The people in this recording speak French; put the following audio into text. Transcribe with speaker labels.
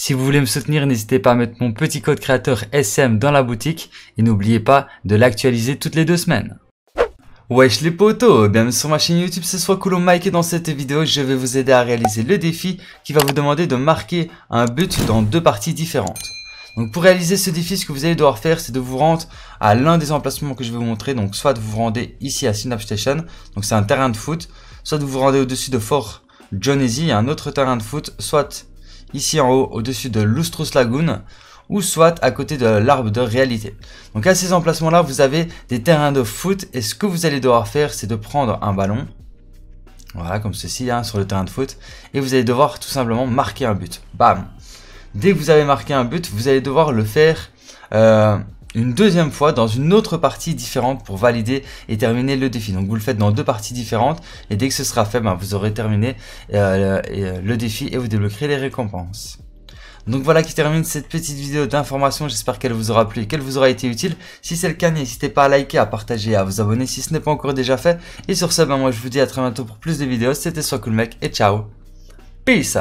Speaker 1: Si vous voulez me soutenir, n'hésitez pas à mettre mon petit code créateur SM dans la boutique et n'oubliez pas de l'actualiser toutes les deux semaines. Wesh les potos, bienvenue sur ma chaîne YouTube, ce soit Coolo Mike et dans cette vidéo je vais vous aider à réaliser le défi qui va vous demander de marquer un but dans deux parties différentes. Donc pour réaliser ce défi, ce que vous allez devoir faire, c'est de vous rendre à l'un des emplacements que je vais vous montrer. Donc soit vous vous rendez ici à Synapse Station, donc c'est un terrain de foot, soit vous vous rendez au-dessus de Fort John Easy, un autre terrain de foot, soit ici en haut, au-dessus de l'Oustrous Lagoon, ou soit à côté de l'arbre de réalité. Donc à ces emplacements-là, vous avez des terrains de foot, et ce que vous allez devoir faire, c'est de prendre un ballon, voilà, comme ceci, hein, sur le terrain de foot, et vous allez devoir tout simplement marquer un but. Bam Dès que vous avez marqué un but, vous allez devoir le faire... Euh, une deuxième fois dans une autre partie différente pour valider et terminer le défi. Donc vous le faites dans deux parties différentes et dès que ce sera fait, ben, vous aurez terminé euh, euh, le défi et vous débloquerez les récompenses. Donc voilà qui termine cette petite vidéo d'information, j'espère qu'elle vous aura plu et qu'elle vous aura été utile. Si c'est le cas, n'hésitez pas à liker, à partager et à vous abonner si ce n'est pas encore déjà fait. Et sur ce, ben moi je vous dis à très bientôt pour plus de vidéos, c'était Soit Cool Mec et ciao Peace